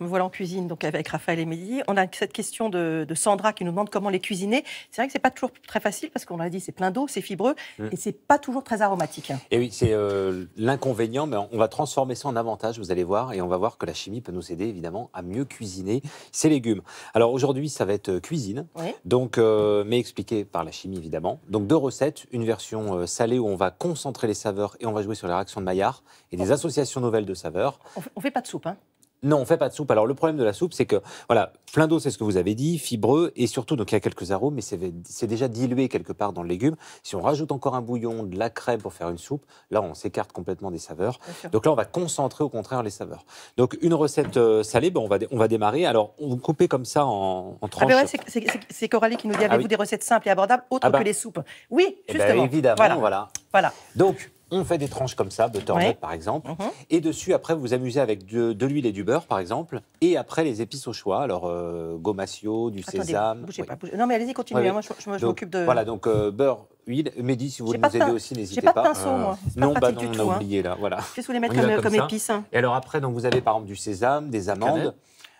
Me voilà en cuisine, donc avec Raphaël et Mélie. On a cette question de, Sandra qui nous demande comment les cuisiner. C'est vrai que c'est pas toujours très facile parce qu'on l'a dit, c'est plein d'eau, c'est fibreux mm. et et n'est pas toujours très aromatique. Et oui, c'est euh, l'inconvénient, mais on va transformer ça en avantage, vous allez voir, et on va voir que la chimie peut nous aider évidemment à mieux cuisiner ces légumes. Alors aujourd'hui, ça va être euh, cuisine, donc euh, mais expliqué par la chimie évidemment. Donc deux recettes, une version salée où on va concentrer les saveurs et on va jouer sur les réactions de Maillard et des oh. associations nouvelles de saveurs. On ne fait pas de soupe, hein non, on fait pas de soupe. Alors le problème de la soupe, c'est que voilà, plein d'eau, c'est ce que vous avez dit, fibreux et surtout donc il y a quelques arômes, mais c'est déjà dilué quelque part dans le légume. Si on rajoute encore un bouillon, de la crème pour faire une soupe, là on s'écarte complètement des saveurs. Donc là on va concentrer au contraire les saveurs. Donc une recette euh, salée, on va on va démarrer. Alors on vous coupez comme ça en, trois ah ben tranches. c'est Coralie qui nous dit ah avez-vous des recettes simples et abordables autres ah ben. que les soupes Oui, eh ben, justement. évidemment, voilà. voilà. Voilà. Donc, on fait des tranches comme ça, de ouais. par exemple. Mhm. Et dessus, après, vous vous amusez avec de, l'huile et du beurre, par exemple. Et après, les épices au choix. Alors, euh, du sésame. Non, mais allez-y, continuez. Hein. moi, je, m'occupe de. Voilà, donc euh, beurre, huile. Mehdi, si vous voulez nous aider aussi, n'hésitez pas. J'ai pas de pinceau, euh, moi. non, bah non, on a oublié là. Voilà. Juste vous les mettre comme, e-, épice épices. Hein. Et alors après, donc, vous avez par exemple du sésame, des amandes.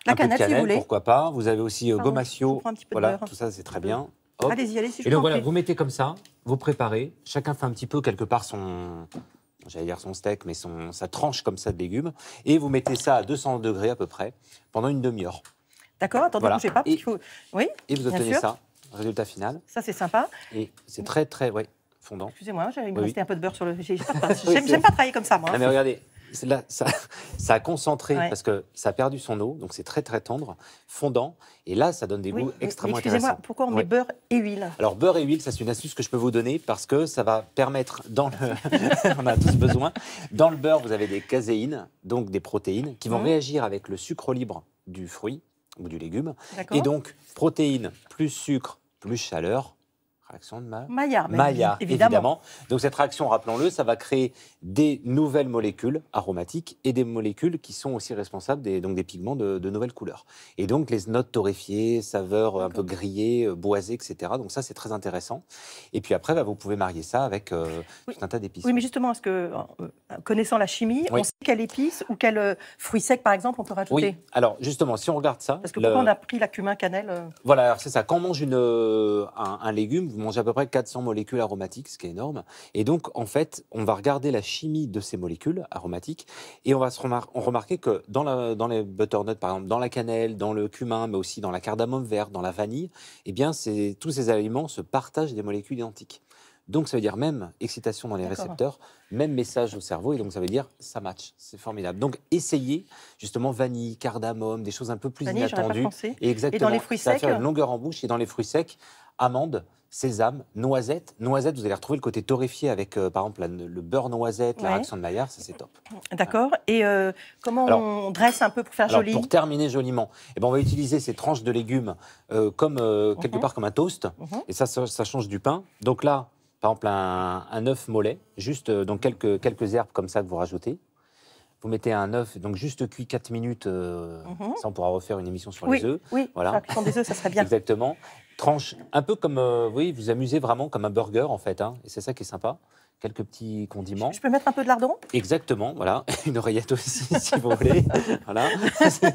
La cannelle, Pourquoi pas. Vous avez aussi euh, ah Voilà, tout ça, c'est très mm. bien. Allez-y, allez-y. Et donc voilà, vous mettez comme ça, vous préparez. Chacun fait un petit peu quelque part son, j'allais dire son steak, mais son, sa tranche comme ça de légumes. Et vous mettez ça à 200 degrés à peu près pendant une demi-heure. D'accord, attendez, ne bougez pas, parce faut. Oui. Et vous obtenez ça, résultat final. Ça, c'est sympa. Et c'est très, très, fondant. Excusez-moi, j'avais oui. un peu de beurre sur le. J'aime pas travailler comme ça, moi. Non, mais regardez, là, ça, ça a concentré parce que ça a perdu son eau, donc c'est très très tendre, fondant, et là, ça donne des goûts extrêmement intéressants. Pourquoi on met beurre et huile Alors beurre et huile, ça c'est une astuce que je peux vous donner parce que ça va permettre dans le, on a tous besoin. Dans le beurre, vous avez des caséines, donc des protéines, qui vont mmh. réagir avec le sucre libre du fruit ou du légume, et donc protéines plus sucre plus chaleur Réaction de évidemment. Donc cette réaction, rappelons-le, ça va créer des nouvelles molécules aromatiques et des molécules qui sont aussi responsables des, donc des pigments de, nouvelles couleurs. Et donc les notes torréfiées, saveurs un peu grillées, euh, boisées, etc. Donc ça, c'est très intéressant. Et puis après, bah, vous pouvez marier ça avec euh, tout un tas d'épices. Oui, mais justement, est-ce que, euh, connaissant la chimie, on sait quelle épice ou quel fruits secs, par exemple, on peut rajouter alors justement, si on regarde ça... Parce que quand pourquoi on a pris la cumin, cannelle Voilà, c'est ça. Quand on mange une, un, un légume, vous mange à peu près 400 molécules aromatiques, ce qui est énorme. Et donc, en fait, on va regarder la chimie de ces molécules aromatiques et on va se on remarquer que dans, la, dans les butternuts, par exemple, dans la cannelle, dans le cumin, mais aussi dans la cardamome verte, dans la vanille, eh bien, tous ces aliments se partagent des molécules identiques. Donc ça veut dire même excitation dans les récepteurs, même message au cerveau, et donc ça veut dire ça match, c'est formidable. Donc essayez justement vanille, cardamome, des choses un peu plus vanille, inattendues. Pas pensé. Et exactement. dans les fruits secs. Ça une longueur en bouche et dans les fruits secs, amandes sésame, noisette. Noisette, vous allez retrouver le côté torréfié avec, euh, par exemple, le beurre noisette, la réaction de Maillard, ça c'est top. D'accord. Et euh, comment on dresse un peu pour faire joli Pour terminer joliment, eh ben, on va utiliser ces tranches de légumes euh, comme, quelque mhm. part comme un toast. Mhm. Et ça, ça, change du pain. Donc là, par exemple, un, un œuf mollet, juste donc quelques, quelques herbes comme ça que vous rajoutez. Vous mettez un œuf, donc juste cuit 4 minutes, mhm. ça on pourra refaire une émission sur les œufs. Oui, voilà. des œufs, ça serait bien. Exactement tranche, un peu comme, euh, oui, vous amusez vraiment comme un burger en fait, hein. et c'est ça qui est sympa. Quelques petits condiments. Je, peux mettre un peu de lardon Exactement, voilà. Une oreillette aussi, si vous voulez. voilà. oui,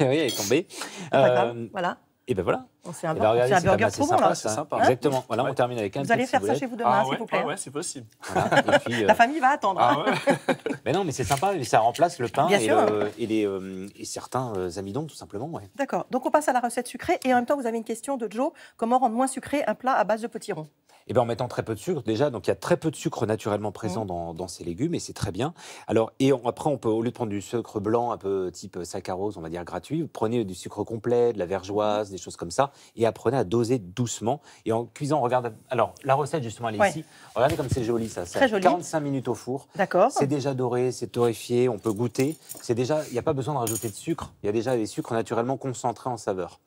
elle est tombée. Euh, voilà. Et ben voilà. Ben c'est un, burger trop là. C'est hein. sympa. Exactement. Voilà, on termine avec un Vous allez faire ça chez vous demain, ah s'il vous plaît. Ah ouais, hein. c'est possible. Euh, la famille va attendre. Ah hein. Mais non, mais c'est sympa. Ça remplace le pain euh, et certains euh, amidons, tout simplement. D'accord. Donc, on passe à la recette sucrée. Et en même temps, vous avez une question de Joe. Comment rendre moins sucré un plat à base de potiron eh bien, en mettant très peu de sucre, déjà, donc il y a très peu de sucre naturellement présent mm. dans, ces légumes et c'est très bien. Alors, et après, on peut, au lieu de prendre du sucre blanc, un peu type saccharose, on va dire gratuit, prenez du sucre complet, de la vergeoise, mm. des choses comme ça, et apprenez à doser doucement. Et en cuisant, regardez. regarde. Alors, la recette, justement, elle est ici. Regardez comme c'est joli, ça. Très joli. 45 minutes au four. D'accord. C'est déjà doré, c'est torréfié, on peut goûter. C'est déjà, il n'y a pas besoin de rajouter de sucre. Il y a déjà des sucres naturellement concentrés en saveur.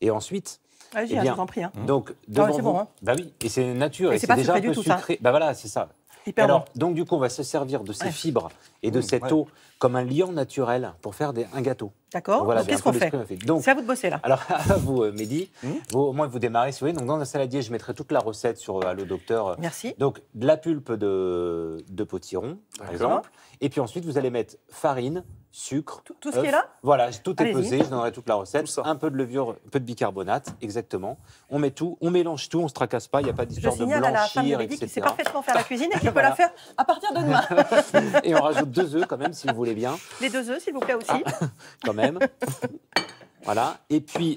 Et ensuite, ah, eh ah bien, je prie. Hein. Donc, ah devant vous, hein. bah oui, et c'est nature, et, c'est déjà un peu tout, sucré. Ça. Bah voilà, c'est ça. Hyper Alors, donc du coup, on va se servir de ces fibres et de cette eau comme un liant naturel pour faire des, un gâteau. D'accord. Voilà, qu'est-ce qu'on fait, C'est à vous de bosser là. Alors, vous, euh, Mehdi. Hmm au moins, vous démarrez, si vous voulez. Donc, dans un saladier, je mettrai toute la recette sur euh, le Docteur. Euh, Merci. Donc, de la pulpe de, de potiron, par exemple. Et puis ensuite, vous allez mettre farine, sucre. Tout, ce qui est là Voilà, tout est pesé, je donnerai toute la recette. un peu de levure, un peu de bicarbonate, exactement. On met tout, on mélange tout, on se tracasse pas, il n'y a pas d'histoire de blanchir, à la parfaitement faire la cuisine et qui peut la faire à partir de demain. et on rajoute deux œufs quand même, si vous voulez bien. Les deux œufs, s'il vous plaît aussi. Ah, quand même. voilà. Et puis,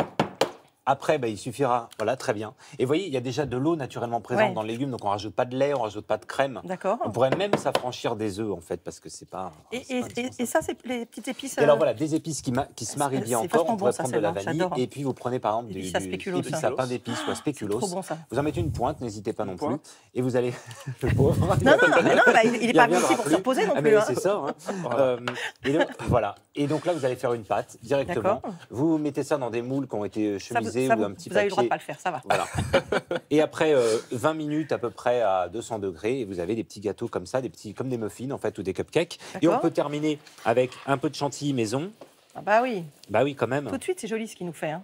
après, bah, il suffira. Voilà, très bien. Et vous voyez, il y a déjà de l'eau naturellement présente dans le légume, donc on rajoute pas de lait, on rajoute pas de crème. D'accord. On pourrait même s'affranchir des œufs, en fait, parce que c'est pas. Et, pas et, ça, c'est les petites épices. Et alors euh, voilà, des épices qui, qui se marient bien encore. On pourrait prendre ça, de la vanille. Et puis vous prenez par exemple du, sapin d'épices ou ah, spéculoos. Trop bon, ça. Vous en mettez une pointe, n'hésitez pas non plus. Et vous allez. Non, non, non, il n'est bah, pas venu pour se reposer non ah, plus. Hein. C'est ça. Hein. Euh, voilà. Et donc là, vous allez faire une pâte directement. Vous mettez ça dans des moules qui ont été chemisés vous, un petit avez le droit de pas le faire, ça va. Voilà. et après 20 euh, minutes à peu près à 200 degrés, vous avez des petits gâteaux comme ça, des petits comme des muffins en fait ou des cupcakes. Et on peut terminer avec un peu de chantilly maison. Ah bah oui. Bah oui quand même. Tout de suite, c'est joli ce qu'il nous fait. Hein.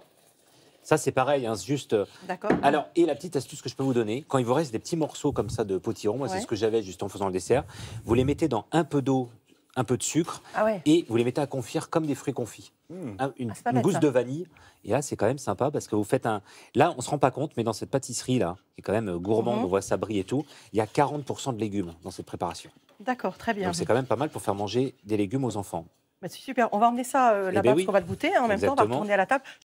Ça, c'est pareil, hein, juste. Euh, D'accord. Alors, et la petite astuce que je peux vous donner, quand il vous reste des petits morceaux comme ça de potiron, moi, c'est ce que j'avais juste en faisant le dessert, vous les mettez dans un peu d'eau un peu de sucre, ah et vous les mettez à confire comme des fruits confits. Hmm. une, ah, gousse de vanille. Et là, c'est quand même sympa parce que vous faites un. Là, on ne se rend pas compte, mais dans cette pâtisserie-là, qui est quand même euh, gourmande, mhm. on voit ça briller et tout, il y a 40% de légumes dans cette préparation. D'accord, très bien. Donc, c'est quand même pas mal pour faire manger des légumes aux enfants. Bah, c'est super. On va emmener ça euh, eh là-bas ben parce qu'on va le goûter. Hein, en même temps, on va retourner à la table.